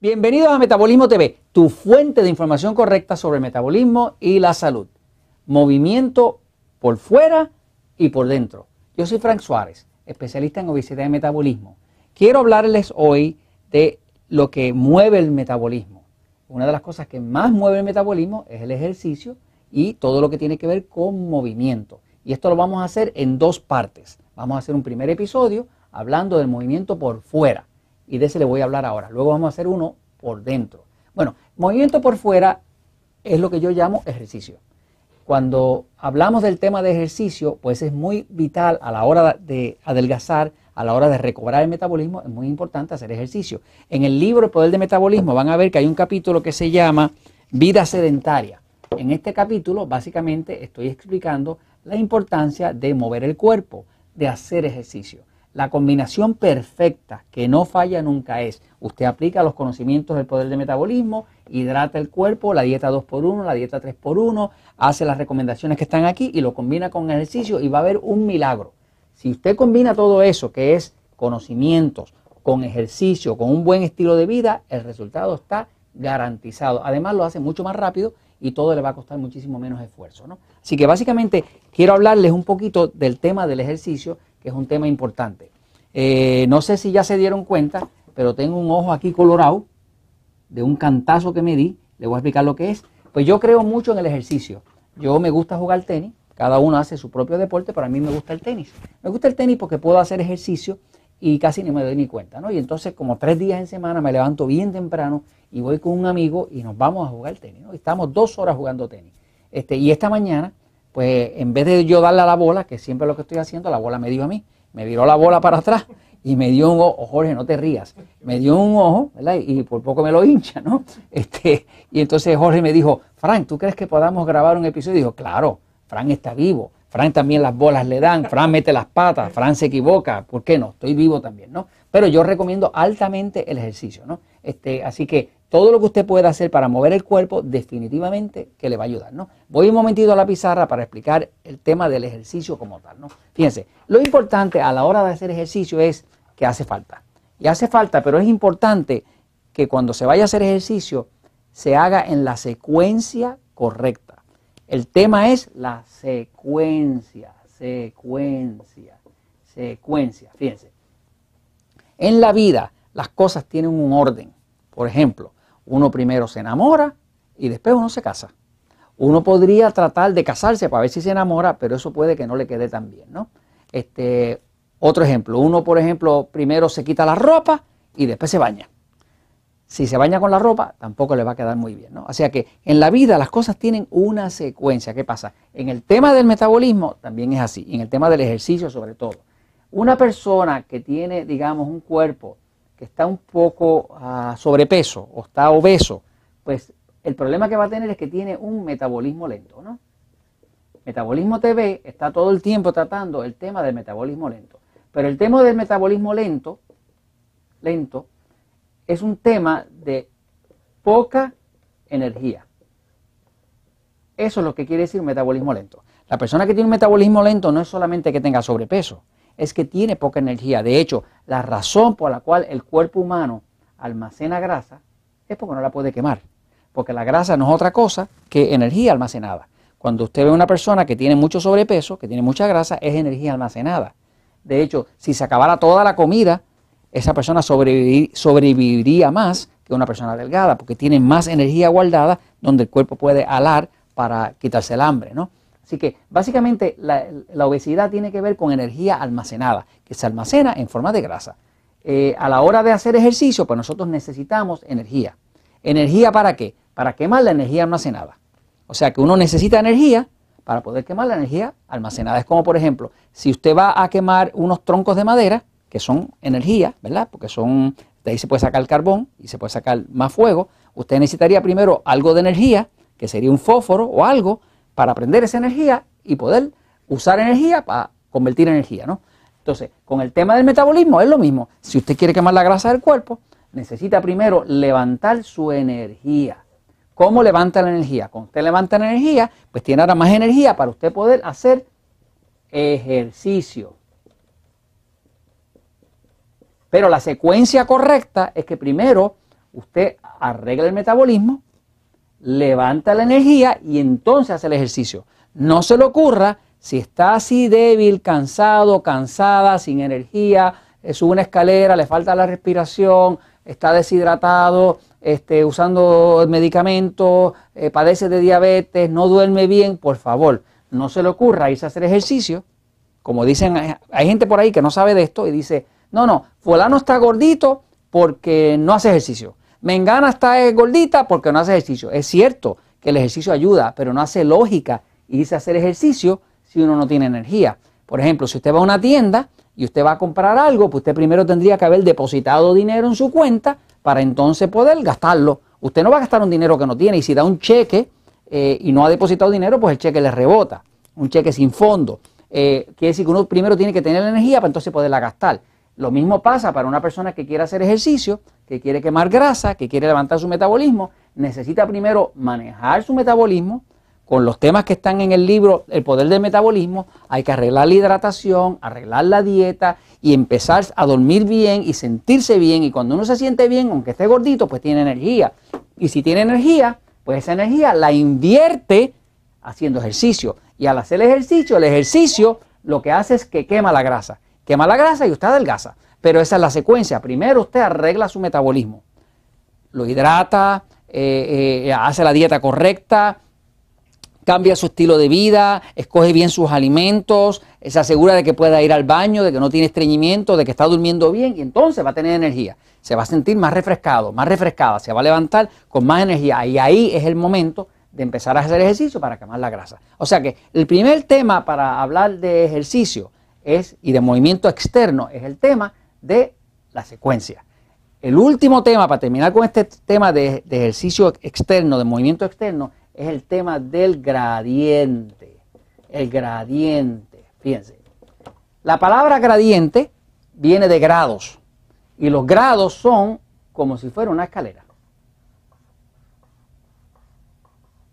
Bienvenidos a Metabolismo TV, tu fuente de información correcta sobre el metabolismo y la salud. Movimiento por fuera y por dentro. Yo soy Frank Suárez, especialista en obesidad y metabolismo. Quiero hablarles hoy de lo que mueve el metabolismo. Una de las cosas que más mueve el metabolismo es el ejercicio y todo lo que tiene que ver con movimiento. Y esto lo vamos a hacer en dos partes. Vamos a hacer un primer episodio hablando del movimiento por fuera y de ese le voy a hablar ahora. Luego vamos a hacer uno por dentro. Bueno, movimiento por fuera es lo que yo llamo ejercicio. Cuando hablamos del tema de ejercicio, pues es muy vital a la hora de adelgazar, a la hora de recobrar el metabolismo, es muy importante hacer ejercicio. En el libro El Poder del Metabolismo van a ver que hay un capítulo que se llama Vida Sedentaria. En este capítulo básicamente estoy explicando la importancia de mover el cuerpo, de hacer ejercicio. La combinación perfecta, que no falla nunca, es usted aplica los conocimientos del poder de metabolismo, hidrata el cuerpo, la dieta 2x1, la dieta 3x1, hace las recomendaciones que están aquí y lo combina con ejercicio y va a haber un milagro. Si usted combina todo eso, que es conocimientos, con ejercicio, con un buen estilo de vida, el resultado está garantizado. Además lo hace mucho más rápido y todo le va a costar muchísimo menos esfuerzo. ¿no? Así que básicamente quiero hablarles un poquito del tema del ejercicio que es un tema importante. Eh, no sé si ya se dieron cuenta, pero tengo un ojo aquí colorado de un cantazo que me di. Le voy a explicar lo que es. Pues yo creo mucho en el ejercicio. Yo me gusta jugar tenis. Cada uno hace su propio deporte, pero a mí me gusta el tenis. Me gusta el tenis porque puedo hacer ejercicio y casi ni me doy ni cuenta, ¿no? Y entonces como tres días en semana me levanto bien temprano y voy con un amigo y nos vamos a jugar tenis, Estamos dos horas jugando tenis. Este, y esta mañana pues en vez de yo darle a la bola, que siempre lo que estoy haciendo, la bola me dio a mí, me viró la bola para atrás y me dio un ojo, Jorge, no te rías, me dio un ojo, ¿verdad? Y por poco me lo hincha, ¿no? Este, y entonces Jorge me dijo, Frank, ¿tú crees que podamos grabar un episodio? Y dijo, claro, Frank está vivo, Fran también las bolas le dan, Fran mete las patas, Fran se equivoca, ¿por qué no? Estoy vivo también, ¿no? Pero yo recomiendo altamente el ejercicio, ¿no? Este, así que todo lo que usted pueda hacer para mover el cuerpo definitivamente que le va a ayudar, ¿no? Voy un momentito a la pizarra para explicar el tema del ejercicio como tal, ¿no? Fíjense, lo importante a la hora de hacer ejercicio es que hace falta. Y hace falta, pero es importante que cuando se vaya a hacer ejercicio se haga en la secuencia correcta. El tema es la secuencia, secuencia, secuencia. Fíjense, en la vida las cosas tienen un orden. Por ejemplo, uno primero se enamora y después uno se casa. Uno podría tratar de casarse para ver si se enamora, pero eso puede que no le quede tan bien, ¿no? Este, otro ejemplo, uno por ejemplo primero se quita la ropa y después se baña si se baña con la ropa, tampoco le va a quedar muy bien. ¿no? O sea que en la vida las cosas tienen una secuencia. ¿Qué pasa? En el tema del metabolismo también es así, en el tema del ejercicio sobre todo. Una persona que tiene, digamos, un cuerpo que está un poco ah, sobrepeso o está obeso, pues el problema que va a tener es que tiene un metabolismo lento, ¿no? Metabolismo TV está todo el tiempo tratando el tema del metabolismo lento. Pero el tema del metabolismo lento, lento, es un tema de poca energía. Eso es lo que quiere decir un metabolismo lento. La persona que tiene un metabolismo lento no es solamente que tenga sobrepeso, es que tiene poca energía. De hecho, la razón por la cual el cuerpo humano almacena grasa es porque no la puede quemar. Porque la grasa no es otra cosa que energía almacenada. Cuando usted ve a una persona que tiene mucho sobrepeso, que tiene mucha grasa, es energía almacenada. De hecho, si se acabara toda la comida, esa persona sobreviviría más que una persona delgada, porque tiene más energía guardada donde el cuerpo puede alar para quitarse el hambre, ¿no? Así que básicamente la, obesidad tiene que ver con energía almacenada, que se almacena en forma de grasa. Eh, a la hora de hacer ejercicio, pues nosotros necesitamos energía. ¿Energía para qué? Para quemar la energía almacenada. O sea que uno necesita energía para poder quemar la energía almacenada. Es como, por ejemplo, si usted va a quemar unos troncos de madera, que son energía, ¿verdad? Porque son, de ahí se puede sacar carbón y se puede sacar más fuego. Usted necesitaría primero algo de energía, que sería un fósforo o algo, para prender esa energía y poder usar energía para convertir energía, ¿no? Entonces, con el tema del metabolismo es lo mismo. Si usted quiere quemar la grasa del cuerpo, necesita primero levantar su energía. ¿Cómo levanta la energía? Cuando usted levanta la energía, pues tiene ahora más energía para usted poder hacer ejercicio. Pero la secuencia correcta es que primero usted arregla el metabolismo, levanta la energía y entonces hace el ejercicio. No se le ocurra, si está así débil, cansado, cansada, sin energía, eh, sube una escalera, le falta la respiración, está deshidratado, este, usando medicamentos, eh, padece de diabetes, no duerme bien, por favor, no se le ocurra irse a hacer ejercicio. Como dicen, hay gente por ahí que no sabe de esto y dice, no, no, fulano está gordito porque no hace ejercicio. Mengana está eh, gordita porque no hace ejercicio. Es cierto que el ejercicio ayuda, pero no hace lógica irse a hacer ejercicio si uno no tiene energía. Por ejemplo, si usted va a una tienda y usted va a comprar algo, pues usted primero tendría que haber depositado dinero en su cuenta para entonces poder gastarlo. Usted no va a gastar un dinero que no tiene y si da un cheque eh, y no ha depositado dinero, pues el cheque le rebota. Un cheque sin fondo. Eh, quiere decir que uno primero tiene que tener la energía para entonces poderla gastar. Lo mismo pasa para una persona que quiere hacer ejercicio, que quiere quemar grasa, que quiere levantar su metabolismo. Necesita primero manejar su metabolismo con los temas que están en el libro El poder del metabolismo. Hay que arreglar la hidratación, arreglar la dieta y empezar a dormir bien y sentirse bien. Y cuando uno se siente bien, aunque esté gordito, pues tiene energía. Y si tiene energía, pues esa energía la invierte haciendo ejercicio. Y al hacer ejercicio, el ejercicio lo que hace es que quema la grasa. Quema la grasa y usted adelgaza. Pero esa es la secuencia. Primero usted arregla su metabolismo. Lo hidrata, eh, eh, hace la dieta correcta, cambia su estilo de vida, escoge bien sus alimentos, eh, se asegura de que pueda ir al baño, de que no tiene estreñimiento, de que está durmiendo bien y entonces va a tener energía. Se va a sentir más refrescado, más refrescada, se va a levantar con más energía y ahí es el momento de empezar a hacer ejercicio para quemar la grasa. O sea que el primer tema para hablar de ejercicio es, y de movimiento externo es el tema de la secuencia. El último tema, para terminar con este tema de, ejercicio externo, de movimiento externo, es el tema del gradiente. El gradiente, fíjense. La palabra gradiente viene de grados y los grados son como si fuera una escalera.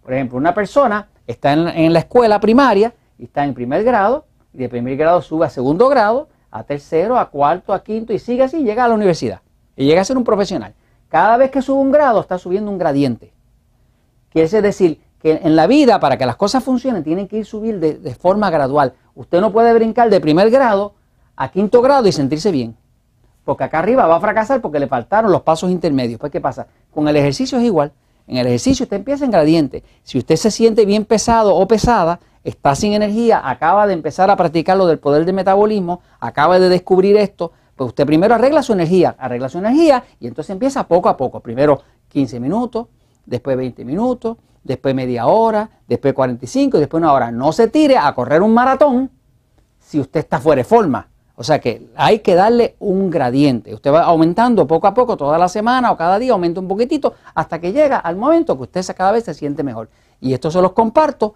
Por ejemplo, una persona está en, en la escuela primaria y está en primer grado de primer grado sube a segundo grado, a tercero, a cuarto, a quinto y sigue así, llega a la universidad y llega a ser un profesional. Cada vez que sube un grado está subiendo un gradiente. Quiere decir que en la vida, para que las cosas funcionen, tienen que ir subir de, forma gradual. Usted no puede brincar de primer grado a quinto grado y sentirse bien. Porque acá arriba va a fracasar porque le faltaron los pasos intermedios. Pues, ¿qué pasa? Con el ejercicio es igual. En el ejercicio usted empieza en gradiente. Si usted se siente bien pesado o pesada, está sin energía, acaba de empezar a practicar lo del poder del metabolismo, acaba de descubrir esto, pues usted primero arregla su energía, arregla su energía y entonces empieza poco a poco. Primero 15 minutos, después 20 minutos, después media hora, después 45 y después una hora. No se tire a correr un maratón si usted está fuera de forma. O sea que hay que darle un gradiente. Usted va aumentando poco a poco, toda la semana o cada día aumenta un poquitito hasta que llega al momento que usted cada vez se siente mejor. Y esto se los comparto